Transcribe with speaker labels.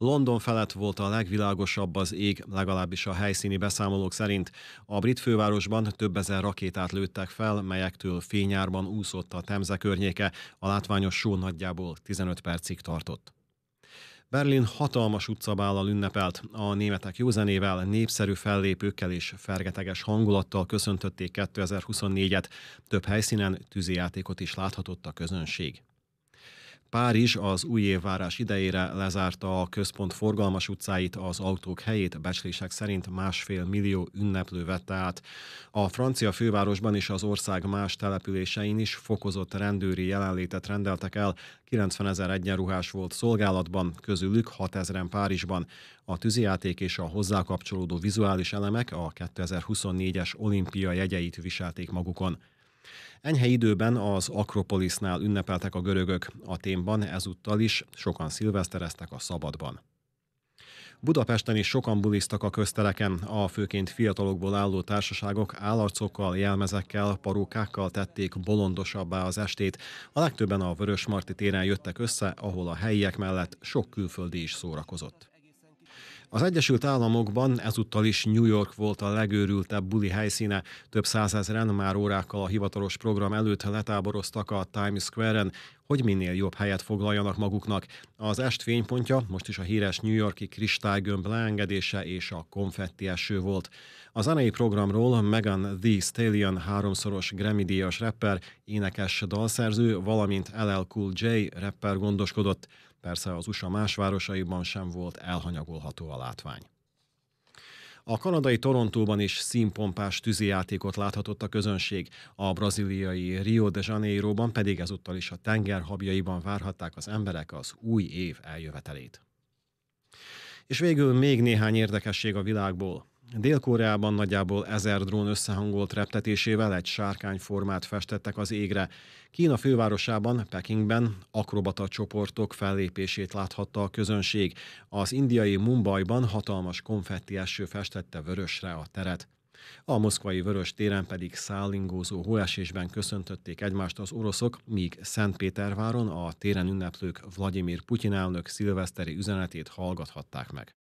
Speaker 1: London felett volt a legvilágosabb az ég, legalábbis a helyszíni beszámolók szerint. A brit fővárosban több ezer rakétát lőttek fel, melyektől fényárban úszott a Temze környéke, a látványos só nagyjából 15 percig tartott. Berlin hatalmas utcabállal ünnepelt. A németek jó zenével, népszerű fellépőkkel és fergeteges hangulattal köszöntötték 2024-et. Több helyszínen tűzijátékot is láthatott a közönség. Párizs az új évvárás idejére lezárta a központ forgalmas utcáit, az autók helyét becslések szerint másfél millió ünneplő vette át. A francia fővárosban és az ország más településein is fokozott rendőri jelenlétet rendeltek el, 90 ezer egyenruhás volt szolgálatban, közülük 6 ezeren Párizsban. A tűzijáték és a hozzá kapcsolódó vizuális elemek a 2024-es olimpia jegyeit viselték magukon. Enyhe időben az Akropolisnál ünnepeltek a görögök, a témban ezúttal is sokan szilvesztereztek a szabadban. Budapesten is sokan buliztak a köztereken, a főként fiatalokból álló társaságok állarcokkal, jelmezekkel, parókákkal tették bolondosabbá az estét. A legtöbben a Vörösmarty téren jöttek össze, ahol a helyiek mellett sok külföldi is szórakozott. Az Egyesült Államokban ezúttal is New York volt a legőrültebb buli helyszíne. Több százezeren már órákkal a hivatalos program előtt letáboroztak a Times Square-en, hogy minél jobb helyet foglaljanak maguknak. Az est fénypontja most is a híres New Yorki kristálygömb leengedése és a konfetti eső volt. A zenei programról Megan Thee Stallion háromszoros Grammy-díjas rapper, énekes dalszerző, valamint LL Cool J rapper gondoskodott. Persze az USA más városaiban sem volt elhanyagolható a látvány. A kanadai Torontóban is színpompás tűzijátékot láthatott a közönség, a braziliai Rio de Janeiroban pedig ezúttal is a tengerhabjaiban várhatták az emberek az új év eljövetelét. És végül még néhány érdekesség a világból. Dél-Koreában nagyjából ezer drón összehangolt reptetésével egy sárkányformát festettek az égre. Kína fővárosában, Pekingben akrobata csoportok fellépését láthatta a közönség. Az indiai Mumbaiban hatalmas konfetti eső festette vörösre a teret. A moszkvai Vörös téren pedig szállingózó hóesésben köszöntötték egymást az oroszok, míg Szentpéterváron a téren ünneplők Vladimir Putyin elnök szilveszteri üzenetét hallgathatták meg.